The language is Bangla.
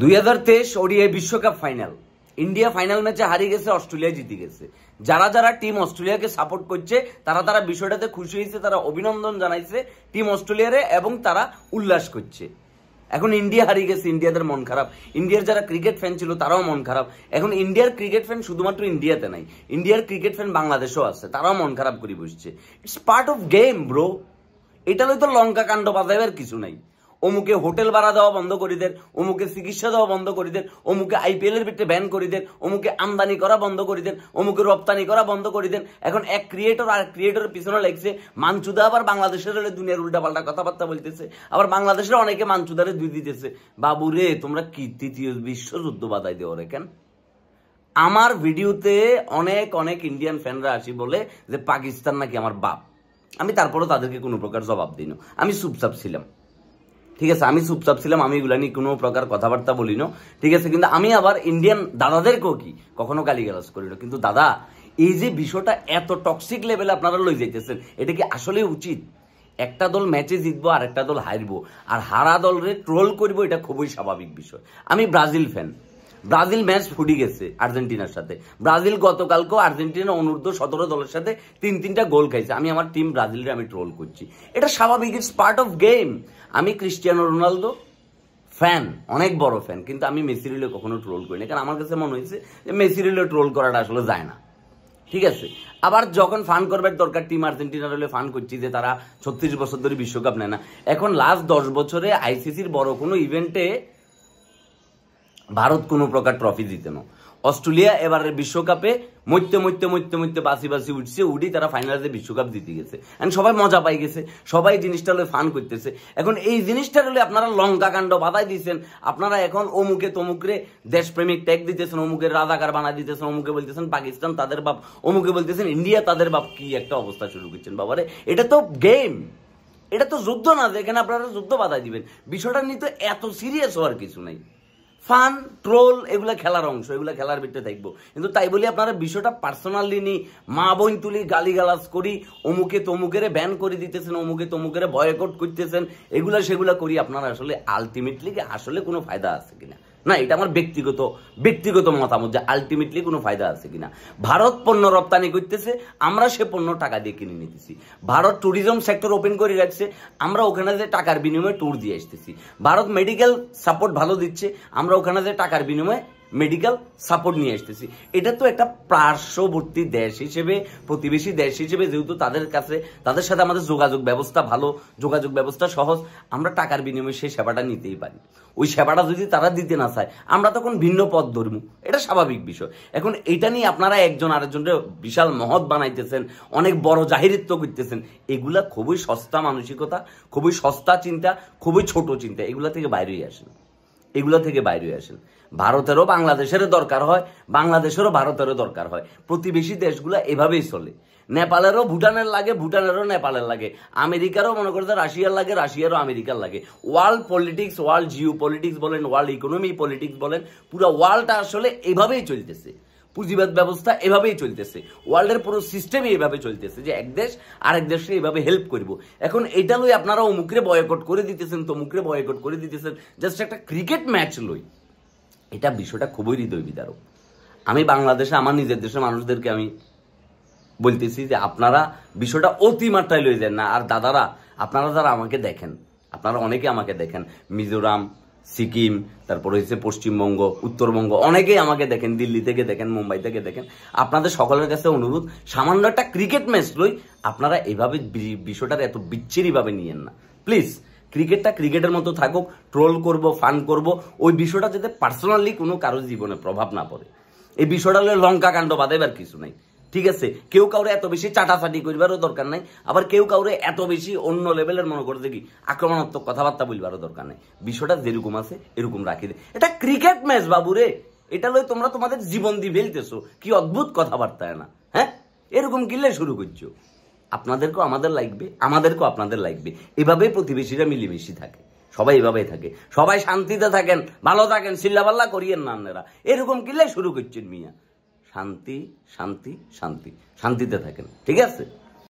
দুই হাজার তেইশ ওডিয়ে বিশ্বকাপ ফাইনাল ইন্ডিয়া ফাইনাল ম্যাচে হারিয়ে গেছে অস্ট্রেলিয়া জিতে গেছে যারা যারা টিম অস্ট্রেলিয়াকে সাপোর্ট করছে তারা তারা বিষয়টাতে খুশি হয়েছে তারা অভিনন্দন জানাইছে টিম অস্ট্রেলিয়ারে এবং তারা উল্লাস করছে এখন ইন্ডিয়া হারিয়ে গেছে ইন্ডিয়াদের মন খারাপ ইন্ডিয়ার যারা ক্রিকেট ফ্যান ছিল তারাও মন খারাপ এখন ইন্ডিয়ার ক্রিকেট ফ্যান শুধুমাত্র ইন্ডিয়াতে নাই ইন্ডিয়ার ক্রিকেট ফ্যান বাংলাদেশেও আছে তারাও মন খারাপ করে বসছে it's part of game bro এটা তো লঙ্কা কাণ্ড বাজাইবার কিছু নাই অমুকে হোটেল ভাড়া দেওয়া বন্ধ করে দেন অমুকে চিকিৎসা দেওয়া বন্ধ করে দেন অমুকে আইপিএল এর ভিতরে ব্যান করে দেন অমুকে আমদানি করা বন্ধ করে দেন অমুকে রপ্তানি করা বন্ধ করে দেন এখন এক ক্রিয়েটর আর ক্রিয়েটরের পিছনে লাগছে মানচুদা আবার বাংলাদেশের হলে দুনিয়ার পাল্টা কথাবার্তা বলতেছে আবার বাংলাদেশের অনেকে মানচুদারে দুই দিতেছে বাবু রে তোমরা কি তৃতীয় বিশ্বযুদ্ধ বাধাই দেওয়া রে কেন আমার ভিডিওতে অনেক অনেক ইন্ডিয়ান ফ্যানরা আসি বলে যে পাকিস্তান নাকি আমার বাপ আমি তারপরও তাদেরকে কোনো প্রকার জবাব দিই আমি চুপচাপ ছিলাম ঠিক আছে আমি চুপচাপ ছিলাম আমি এগুলা নিয়ে কোনো প্রকার কথাবার্তা বলি না ঠিক আছে কিন্তু আমি আবার ইন্ডিয়ান দাদাদেরকেও কি কখনো গালিগালাজ করি না কিন্তু দাদা এই যে বিষয়টা এত টক্সিক লেভেলে আপনারা লই যাইতেছেন এটা কি আসলে উচিত একটা দল ম্যাচে জিতবো আর একটা দল হারবো আর হারা দলরে ট্রোল করবো এটা খুবই স্বাভাবিক বিষয় আমি ব্রাজিল ফ্যান ব্রাজিল ম্যাচ ফুটে গেছে আর্জেন্টিনার সাথে ব্রাজিল গতকালকেও আর্জেন্টিনা অনূর্ধ্ব সতেরো দলের সাথে তিন তিনটা গোল খাইছে আমি আমার টিম ব্রাজিলের আমি ট্রোল করছি এটা স্বাভাবিক ইটস পার্ট অফ গেম আমি ক্রিস্টিয়ানো রোনালদো ফ্যান অনেক বড় ফ্যান কিন্তু আমি মেসিরিলে কখনো ট্রোল করি না কারণ আমার কাছে মনে হয়েছে যে মেসিরিলে ট্রোল করাটা আসলে যায় না ঠিক আছে আবার যখন ফান করবার দরকার টিম আর্জেন্টিনার হলে ফান করছি যে তারা ছত্রিশ বছর ধরে বিশ্বকাপ নেয় না এখন লাস্ট দশ বছরে আইসিসির বড় কোনো ইভেন্টে ভারত কোনো প্রকার ট্রফি দিতে না অস্ট্রেলিয়া এবারের বিশ্বকাপে মইতে মইতে মইতে মইতে বাসি বাসি উঠছে উঠি তারা ফাইনালে বিশ্বকাপ জিতে গেছে এখন সবাই মজা পাই গেছে সবাই জিনিসটা লোক ফান করতেছে এখন এই জিনিসটা লয়ে আপনারা লঙ্কা কাণ্ড বাধাই দিয়েছেন আপনারা এখন অমুকে তমুকরে দেশপ্রেমিক ট্যাগ দিতেছেন অমুকের রাজাকার বানা দিতেছেন অমুকে বলতেছেন পাকিস্তান তাদের বাপ অমুকে বলতেছেন ইন্ডিয়া তাদের বাপ কি একটা অবস্থা শুরু করছেন বাবারে এটা তো গেম এটা তো যুদ্ধ না যেখানে আপনারা যুদ্ধ বাধা দিবেন বিষয়টা নিয়ে তো এত সিরিয়াস হওয়ার কিছু নাই ফান ট্রোল এগুলো খেলার অংশ এগুলো খেলার ভিতরে থাকবো কিন্তু তাই বলি আপনারা বিষয়টা পার্সোনালি নি মা বোন তুলি গালিগালাজ করি অমুকে তমুকেরে ব্যান করে দিতেছেন অমুকে তমুকেরে বয়কট করতেছেন এগুলা সেগুলা করি আপনারা আসলে আলটিমেটলি আসলে কোনো ফায়দা আছে কিনা না এটা আমার ব্যক্তিগত ব্যক্তিগত মতামত যে আলটিমেটলি কোনো ফায়দা আছে কিনা ভারত পণ্য রপ্তানি করতেছে আমরা সে পণ্য টাকা দিয়ে কিনে নিতেছি ভারত ট্যুরিজম সেক্টর ওপেন করে রাখছে আমরা ওখানে যে টাকার বিনিময়ে ট্যুর দিয়ে আসতেছি ভারত মেডিকেল সাপোর্ট ভালো দিচ্ছে আমরা ওখানে যে টাকার বিনিময়ে মেডিকেল সাপোর্ট নিয়ে আসতেছি এটা তো একটা পার্শ্ববর্তী দেশ হিসেবে প্রতিবেশী দেশ হিসেবে যেহেতু তাদের কাছে তাদের সাথে আমাদের যোগাযোগ ব্যবস্থা ভালো যোগাযোগ ব্যবস্থা সহজ আমরা টাকার বিনিময়ে সেই সেবাটা নিতেই পারি ওই সেবাটা যদি তারা দিতে না চায় আমরা তখন ভিন্ন পথ ধরবো এটা স্বাভাবিক বিষয় এখন এটা নিয়ে আপনারা একজন আরেকজনকে বিশাল মহৎ বানাইতেছেন অনেক বড় জাহিরিত্ব করতেছেন এগুলা খুবই সস্তা মানসিকতা খুবই সস্তা চিন্তা খুবই ছোট চিন্তা এগুলা থেকে বাইরেই আসে এগুলো থেকে বাইরে আসেন ভারতেরও বাংলাদেশেরও দরকার হয় বাংলাদেশেরও ভারতেরও দরকার হয় প্রতিবেশী দেশগুলো এভাবেই চলে নেপালেরও ভুটানের লাগে ভুটানেরও নেপালের লাগে আমেরিকারও মনে করতে রাশিয়ার লাগে রাশিয়ারও আমেরিকার লাগে world politics world geopolitics বলেন ওয়ার্ল্ড ইকোনমি পলিটিক্স বলেন পুরো ওয়ার্ল্ডটা আসলে এভাবেই চলতেছে পুঁজিবাদ ব্যবস্থা এভাবেই চলতেছে ওয়ার্ল্ডের পুরো সিস্টেমই এভাবে চলতেছে যে এক দেশ আরেক দেশকে এভাবে হেল্প করব এখন এটা লই আপনারা অমুকরে বয়কট করে দিতেছেন তমুকরে বয়কট করে দিতেছেন জাস্ট একটা ক্রিকেট ম্যাচ লই এটা বিষয়টা খুবই হৃদয় বিদারক আমি বাংলাদেশে আমার নিজের দেশের মানুষদেরকে আমি বলতেছি যে আপনারা বিষয়টা অতিমাত্রায় লয়ে যান না আর দাদারা আপনারা যারা আমাকে দেখেন আপনারা অনেকে আমাকে দেখেন মিজোরাম সিকিম তারপর হচ্ছে পশ্চিমবঙ্গ উত্তরবঙ্গ অনেকেই আমাকে দেখেন দিল্লি থেকে দেখেন মুম্বাই থেকে দেখেন আপনাদের সকলের কাছে অনুরোধ সামান্য একটা ক্রিকেট ম্যাচ লই আপনারা এভাবে বিষয়টার এত বিচ্ছিরিভাবে নিয়েন না প্লিজ ক্রিকেটটা ক্রিকেটের মতো থাকুক ট্রোল করব ফান করব ওই বিষয়টা যাতে পার্সোনালি কোনো কারোর জীবনে প্রভাব না পড়ে এই বিষয়টা লঙ্কা কাণ্ড বাদেবার কিছু নাই ঠিক আছে কেউ কাউরে এত বেশি চাটাফাটি করিবারও দরকার নাই আবার কেউ কাউরে এত বেশি অন্য লেভেলের মনে করতে কি আক্রমণাত্মক কথাবার্তা বলবারও দরকার নাই বিষয়টা যেরকম আছে এরকম রাখি এটা ক্রিকেট ম্যাচ বাবুরে এটা লয় তোমরা তোমাদের জীবন দিয়ে ফেলতেছো কি অদ্ভুত কথাবার্তা না হ্যাঁ এরকম কিনলে শুরু করছো আপনাদেরকেও আমাদের লাগবে আমাদেরকেও আপনাদের লাগবে এভাবেই প্রতিবেশীরা মিলিমিশি থাকে সবাই এভাবেই থাকে সবাই শান্তিতে থাকেন ভালো থাকেন চিল্লাপাল্লা করিয়েন না আপনারা এরকম কিনলে শুরু করছেন মিয়া শান্তি শান্তি শান্তি শান্তিতে থাকেন ঠিক আছে